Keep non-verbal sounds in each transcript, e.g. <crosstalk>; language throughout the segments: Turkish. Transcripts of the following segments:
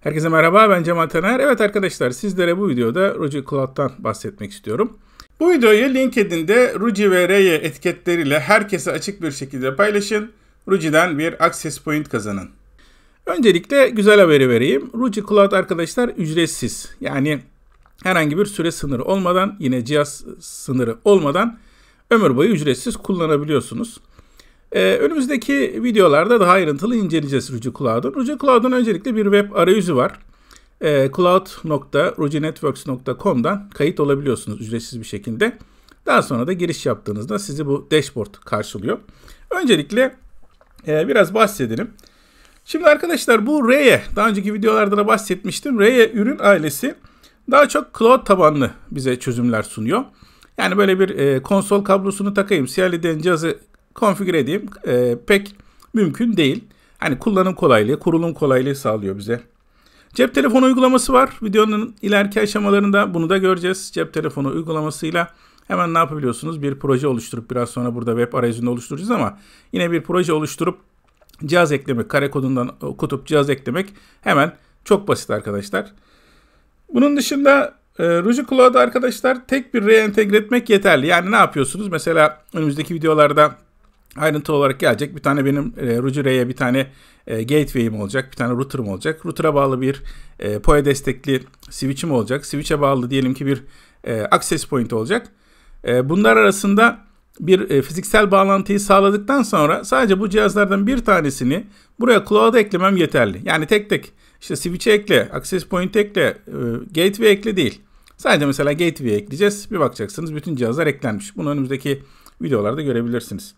Herkese merhaba ben Cemal Taner. Evet arkadaşlar sizlere bu videoda Ruji Cloud'dan bahsetmek istiyorum. Bu videoyu LinkedIn'de Ruji ve Reye etiketleriyle herkese açık bir şekilde paylaşın. Ruji'den bir access point kazanın. Öncelikle güzel haberi vereyim. Ruji Cloud arkadaşlar ücretsiz. Yani herhangi bir süre sınırı olmadan yine cihaz sınırı olmadan ömür boyu ücretsiz kullanabiliyorsunuz. Ee, önümüzdeki videolarda daha ayrıntılı inceleyeceğiz Ruji Cloud'un. Ruji Cloud'un öncelikle bir web arayüzü var. Ee, cloud.rujinetworks.com'dan kayıt olabiliyorsunuz ücretsiz bir şekilde. Daha sonra da giriş yaptığınızda sizi bu dashboard karşılıyor. Öncelikle e, biraz bahsedelim. Şimdi arkadaşlar bu Raye, daha önceki videolarda da bahsetmiştim. Raye ürün ailesi daha çok cloud tabanlı bize çözümler sunuyor. Yani böyle bir e, konsol kablosunu takayım, CLI'den cihazı konfigüre edeyim e, pek mümkün değil. Hani kullanım kolaylığı, kurulum kolaylığı sağlıyor bize. Cep telefonu uygulaması var. Videonun ileriki aşamalarında bunu da göreceğiz. Cep telefonu uygulamasıyla hemen ne yapabiliyorsunuz? Bir proje oluşturup biraz sonra burada web arayüzünde oluşturacağız ama yine bir proje oluşturup cihaz eklemek, kare kodundan okutup cihaz eklemek hemen çok basit arkadaşlar. Bunun dışında e, Ruji Cloud'a arkadaşlar tek bir reentegre etmek yeterli. Yani ne yapıyorsunuz? Mesela önümüzdeki videolarda ayrıntı olarak gelecek. Bir tane benim e, Rujure'ye bir tane e, gateway'im olacak. Bir tane router'ım olacak. Router'a bağlı bir e, POE destekli switch'im olacak. Switch'e bağlı diyelim ki bir e, access point olacak. E, bunlar arasında bir e, fiziksel bağlantıyı sağladıktan sonra sadece bu cihazlardan bir tanesini buraya cloud'a eklemem yeterli. Yani tek tek işte switch'e ekle, access point ekle, e, gateway ekle değil. Sadece mesela gateway ekleyeceğiz. Bir bakacaksınız bütün cihazlar eklenmiş. Bunu önümüzdeki videolarda görebilirsiniz.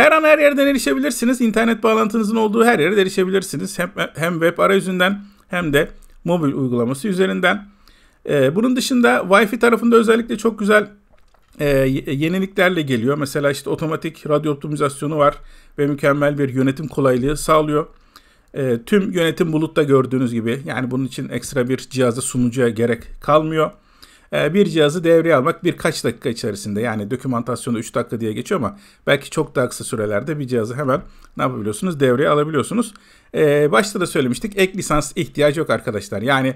Her an her yerden erişebilirsiniz. İnternet bağlantınızın olduğu her yere erişebilirsiniz. Hem, hem web arayüzünden hem de mobil uygulaması üzerinden. Ee, bunun dışında Wi-Fi tarafında özellikle çok güzel e, yeniliklerle geliyor. Mesela işte otomatik radyo optimizasyonu var ve mükemmel bir yönetim kolaylığı sağlıyor. E, tüm yönetim bulutta gördüğünüz gibi yani bunun için ekstra bir cihaza sunucuya gerek kalmıyor. Ee, bir cihazı devreye almak birkaç dakika içerisinde yani dokümantasyonda 3 dakika diye geçiyor ama belki çok daha kısa sürelerde bir cihazı hemen ne yapabiliyorsunuz devreye alabiliyorsunuz. Ee, başta da söylemiştik ek lisans ihtiyacı yok arkadaşlar yani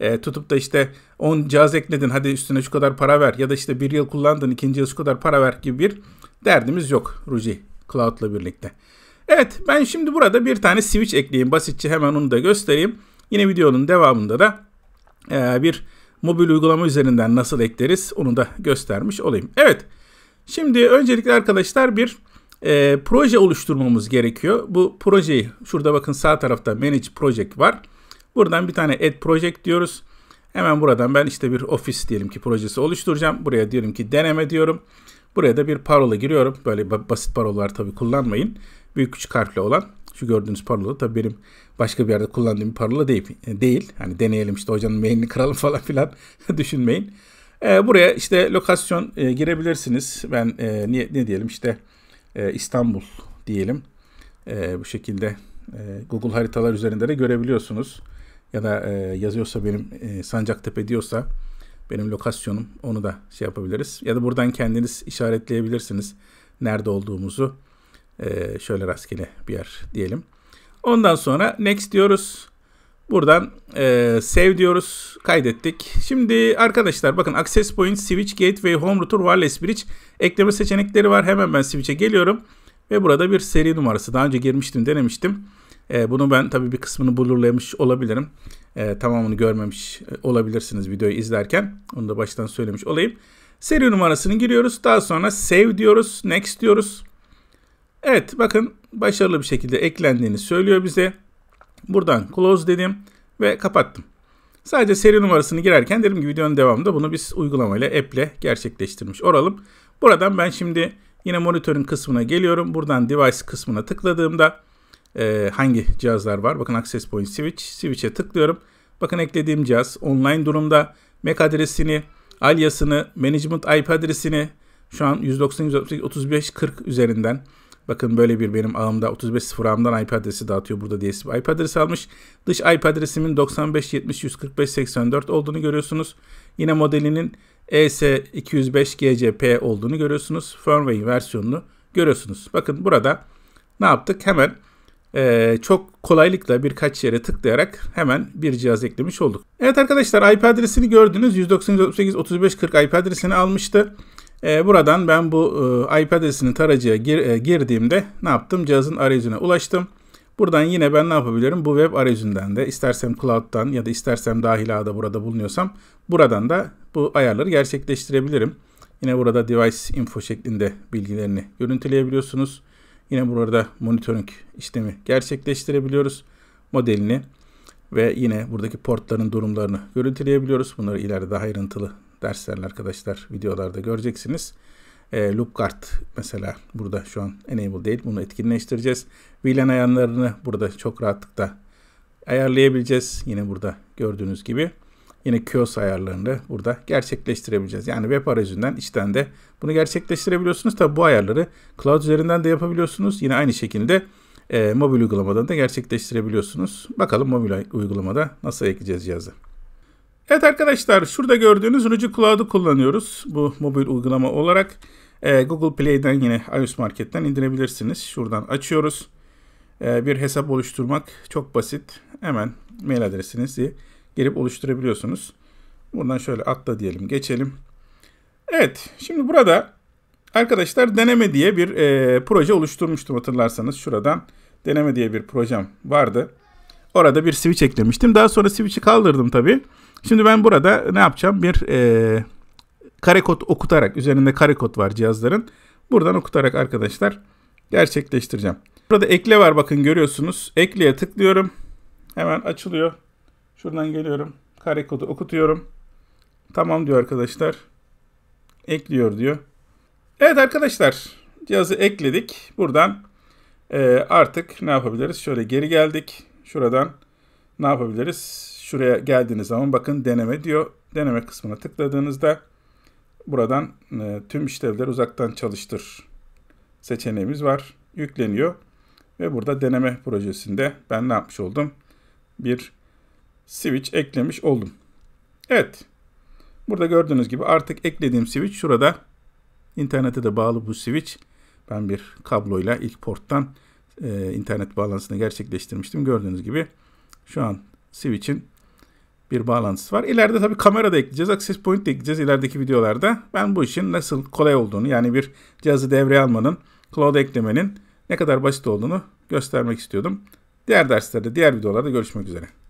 e, tutup da işte 10 cihaz ekledin hadi üstüne şu kadar para ver ya da işte bir yıl kullandın ikinci yıl şu kadar para ver gibi bir derdimiz yok Ruji Cloud'la birlikte. Evet ben şimdi burada bir tane switch ekleyeyim basitçe hemen onu da göstereyim. Yine videonun devamında da e, bir mobil uygulama üzerinden nasıl ekleriz onu da göstermiş olayım. Evet şimdi öncelikle arkadaşlar bir e, proje oluşturmamız gerekiyor. Bu projeyi şurada bakın sağ tarafta Manage Project var. Buradan bir tane Add Project diyoruz. Hemen buradan ben işte bir ofis diyelim ki projesi oluşturacağım. Buraya diyelim ki deneme diyorum. Buraya da bir parola giriyorum. Böyle basit parolalar tabii kullanmayın. Büyük küçük harfle olan. Şu gördüğünüz parola tabii benim başka bir yerde kullandığım bir parola değil. E, değil. Hani deneyelim işte hocanın mailini <laughs> kıralım falan filan <laughs> düşünmeyin. E, buraya işte lokasyon e, girebilirsiniz. Ben e, niye, ne diyelim işte e, İstanbul diyelim. E, bu şekilde e, Google haritalar üzerinde de görebiliyorsunuz. Ya da e, yazıyorsa benim e, Sancaktepe diyorsa benim lokasyonum onu da şey yapabiliriz. Ya da buradan kendiniz işaretleyebilirsiniz nerede olduğumuzu. Ee, şöyle rastgele bir yer diyelim. Ondan sonra next diyoruz. Buradan e, save diyoruz. Kaydettik. Şimdi arkadaşlar bakın access point, switch, gateway, home router, wireless bridge ekleme seçenekleri var. Hemen ben switch'e geliyorum. Ve burada bir seri numarası. Daha önce girmiştim, denemiştim. E, bunu ben tabii bir kısmını bulurlaymış olabilirim. E, tamamını görmemiş e, olabilirsiniz videoyu izlerken. Onu da baştan söylemiş olayım. Seri numarasını giriyoruz. Daha sonra save diyoruz. Next diyoruz. Evet bakın başarılı bir şekilde eklendiğini söylüyor bize. Buradan close dedim ve kapattım. Sadece seri numarasını girerken dedim ki videonun devamında bunu biz uygulamayla app'le gerçekleştirmiş olalım. Buradan ben şimdi yine monitörün kısmına geliyorum. Buradan device kısmına tıkladığımda e, hangi cihazlar var? Bakın access point switch. Switch'e tıklıyorum. Bakın eklediğim cihaz online durumda MAC adresini, aliasını, management IP adresini şu an 190 üzerinden Bakın böyle bir benim ağımda 35.0 ağımdan IP adresi dağıtıyor. Burada DSP IP adresi almış. Dış IP adresimin 95.70.145.84 olduğunu görüyorsunuz. Yine modelinin ES205 GCP olduğunu görüyorsunuz. Firmware versiyonunu görüyorsunuz. Bakın burada ne yaptık? Hemen ee, çok kolaylıkla birkaç yere tıklayarak hemen bir cihaz eklemiş olduk. Evet arkadaşlar IP adresini gördünüz. 198.38.35.40 IP adresini almıştı. Ee, buradan ben bu e, IP adresini tarayıcıya gir, e, girdiğimde ne yaptım? Cihazın arayüzüne ulaştım. Buradan yine ben ne yapabilirim? Bu web arayüzünden de istersem cloud'dan ya da istersem dahil ağda burada bulunuyorsam buradan da bu ayarları gerçekleştirebilirim. Yine burada device info şeklinde bilgilerini görüntüleyebiliyorsunuz. Yine burada monitoring işlemi gerçekleştirebiliyoruz modelini ve yine buradaki portların durumlarını görüntüleyebiliyoruz. Bunları ileride daha ayrıntılı dersten arkadaşlar videolarda göreceksiniz. E, loop kart mesela burada şu an enable değil. Bunu etkinleştireceğiz. VLAN ayarlarını burada çok rahatlıkla ayarlayabileceğiz. Yine burada gördüğünüz gibi. Yine QoS ayarlarını burada gerçekleştirebileceğiz. Yani web arayüzünden içten de bunu gerçekleştirebiliyorsunuz. Tabi bu ayarları cloud üzerinden de yapabiliyorsunuz. Yine aynı şekilde e, mobil uygulamadan da gerçekleştirebiliyorsunuz. Bakalım mobil uygulamada nasıl ekleyeceğiz cihazı. Evet arkadaşlar şurada gördüğünüz Rucu Cloud'u kullanıyoruz. Bu mobil uygulama olarak e, Google Play'den yine iOS Market'ten indirebilirsiniz. Şuradan açıyoruz. E, bir hesap oluşturmak çok basit. Hemen mail adresinizi girip oluşturabiliyorsunuz. Buradan şöyle atla diyelim geçelim. Evet şimdi burada arkadaşlar deneme diye bir e, proje oluşturmuştum hatırlarsanız. Şuradan deneme diye bir projem vardı. Orada bir switch eklemiştim. Daha sonra switch'i kaldırdım tabii. Şimdi ben burada ne yapacağım? Bir e, kod okutarak, üzerinde kare kod var cihazların. Buradan okutarak arkadaşlar gerçekleştireceğim. Burada ekle var bakın görüyorsunuz. Ekle'ye tıklıyorum. Hemen açılıyor. Şuradan geliyorum. kare kodu okutuyorum. Tamam diyor arkadaşlar. Ekliyor diyor. Evet arkadaşlar cihazı ekledik. Buradan e, artık ne yapabiliriz? Şöyle geri geldik. Şuradan ne yapabiliriz? şuraya geldiğiniz zaman bakın deneme diyor. Deneme kısmına tıkladığınızda buradan e, tüm işlevleri uzaktan çalıştır seçeneğimiz var. Yükleniyor ve burada deneme projesinde ben ne yapmış oldum? Bir switch eklemiş oldum. Evet. Burada gördüğünüz gibi artık eklediğim switch şurada. İnternete de bağlı bu switch. Ben bir kabloyla ilk porttan e, internet bağlantısını gerçekleştirmiştim. Gördüğünüz gibi şu an switch'in bir bağlantısı var. İleride tabii kamera da ekleyeceğiz, access point de ekleyeceğiz ilerideki videolarda. Ben bu işin nasıl kolay olduğunu yani bir cihazı devreye almanın, cloud eklemenin ne kadar basit olduğunu göstermek istiyordum. Diğer derslerde, diğer videolarda görüşmek üzere.